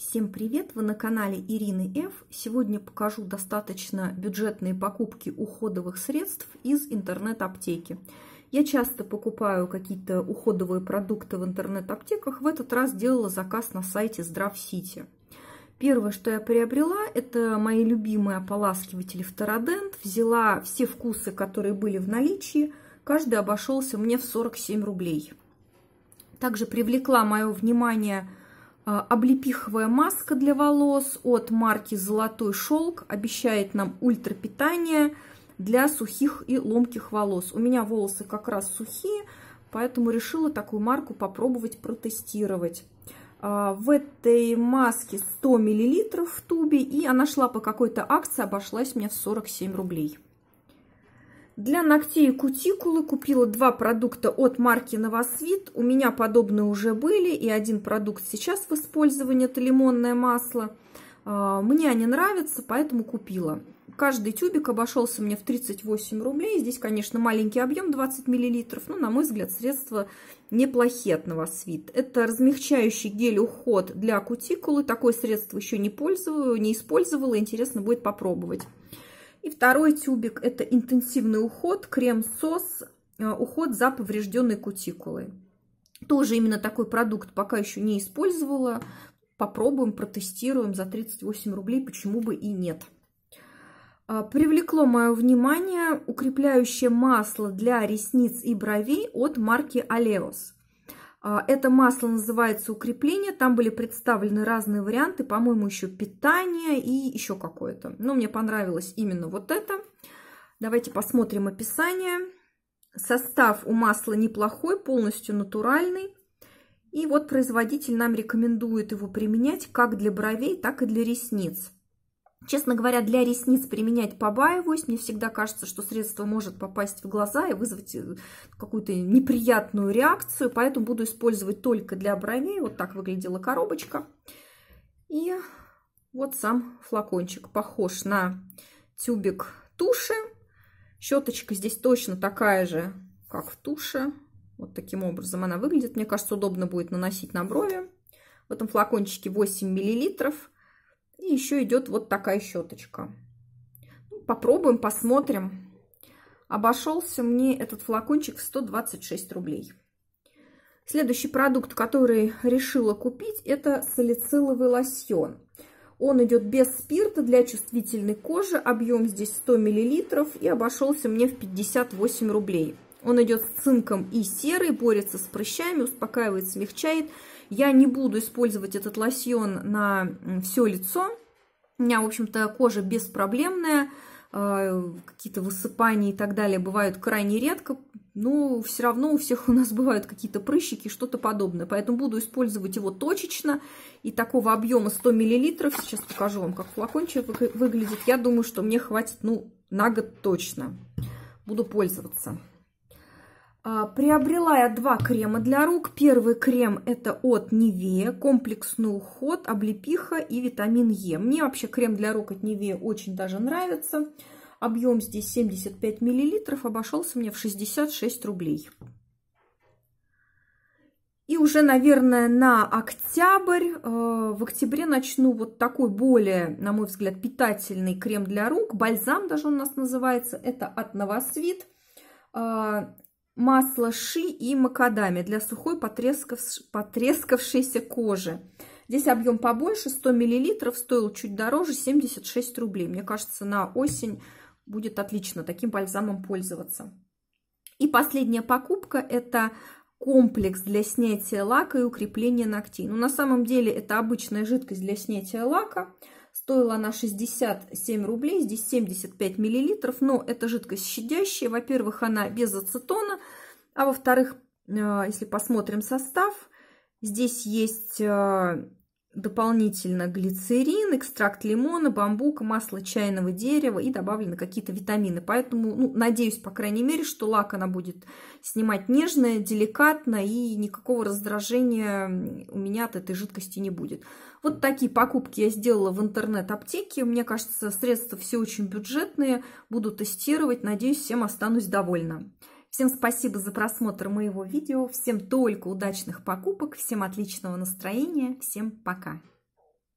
Всем привет! Вы на канале Ирины Ф. Сегодня покажу достаточно бюджетные покупки уходовых средств из интернет-аптеки. Я часто покупаю какие-то уходовые продукты в интернет-аптеках. В этот раз делала заказ на сайте Здравсити. Первое, что я приобрела, это мои любимые ополаскиватели Фтородент. Взяла все вкусы, которые были в наличии. Каждый обошелся мне в 47 рублей. Также привлекла мое внимание – а, облепиховая маска для волос от марки «Золотой шелк» обещает нам ультрапитание для сухих и ломких волос. У меня волосы как раз сухие, поэтому решила такую марку попробовать протестировать. А, в этой маске 100 мл в тубе, и она шла по какой-то акции, обошлась мне в 47 рублей. Для ногтей и кутикулы купила два продукта от марки Новосвит. У меня подобные уже были, и один продукт сейчас в использовании, это лимонное масло. А, мне они нравятся, поэтому купила. Каждый тюбик обошелся мне в 38 рублей. Здесь, конечно, маленький объем, 20 мл, но, на мой взгляд, средства неплохие от Новосвит. Это размягчающий гель-уход для кутикулы. Такое средство еще не, пользую, не использовала, интересно будет попробовать. И второй тюбик – это интенсивный уход, крем-сос, э, уход за поврежденной кутикулой. Тоже именно такой продукт пока еще не использовала. Попробуем, протестируем за 38 рублей, почему бы и нет. А, привлекло мое внимание укрепляющее масло для ресниц и бровей от марки Aleos. А, это масло называется «Укрепление». Там были представлены разные варианты, по-моему, еще питание и еще какое-то. Но мне понравилось именно вот это. Давайте посмотрим описание. Состав у масла неплохой, полностью натуральный. И вот производитель нам рекомендует его применять как для бровей, так и для ресниц. Честно говоря, для ресниц применять побаиваюсь. Мне всегда кажется, что средство может попасть в глаза и вызвать э, какую-то неприятную реакцию. Поэтому буду использовать только для бровей. Вот так выглядела коробочка. И вот сам флакончик. Похож на тюбик туши. Щеточка здесь точно такая же, как в туше. Вот таким образом она выглядит. Мне кажется, удобно будет наносить на брови. В этом флакончике 8 миллилитров. И еще идет вот такая щеточка. Ну, попробуем, посмотрим. Обошелся мне этот флакончик в 126 рублей. Следующий продукт, который решила купить, это салициловый лосьон. Он идет без спирта для чувствительной кожи. Объем здесь 100 мл и обошелся мне в 58 рублей. Он идет с цинком и серой, борется с прыщами, успокаивает, смягчает я не буду использовать этот лосьон на все лицо. У меня, в общем-то, кожа беспроблемная, э, какие-то высыпания и так далее бывают крайне редко, но все равно у всех у нас бывают какие-то прыщики, что-то подобное. Поэтому буду использовать его точечно. И такого объема 100 мл, сейчас покажу вам, как флакончик выглядит, я думаю, что мне хватит ну, на год точно. Буду пользоваться. А, приобрела я два крема для рук. Первый крем это от Нивея, комплексный уход, облепиха и витамин Е. Мне вообще крем для рук от Нивея очень даже нравится. Объем здесь 75 миллилитров, обошелся мне в 66 рублей. И уже, наверное, на октябрь, э, в октябре начну вот такой более, на мой взгляд, питательный крем для рук. Бальзам даже у нас называется, это от Новосвит а, масло ши и макадами для сухой потрескав... потрескавшейся кожи. Здесь объем побольше, 100 мл, стоил чуть дороже, 76 рублей. Мне кажется, на осень будет отлично таким бальзамом пользоваться. И последняя покупка – это комплекс для снятия лака и укрепления ногтей. но ну, на самом деле, это обычная жидкость для снятия лака – Стоила она 67 рублей, здесь 75 миллилитров, но эта жидкость щадящая. Во-первых, она без ацетона, а во-вторых, э, если посмотрим состав, здесь есть э, дополнительно глицерин, экстракт лимона, бамбука, масло чайного дерева и добавлены какие-то витамины. Поэтому, ну, надеюсь, по крайней мере, что лак она будет снимать нежно, деликатно и никакого раздражения у меня от этой жидкости не будет. Вот такие покупки я сделала в интернет-аптеке. Мне кажется, средства все очень бюджетные. Буду тестировать. Надеюсь, всем останусь довольна. Всем спасибо за просмотр моего видео, всем только удачных покупок, всем отличного настроения, всем пока!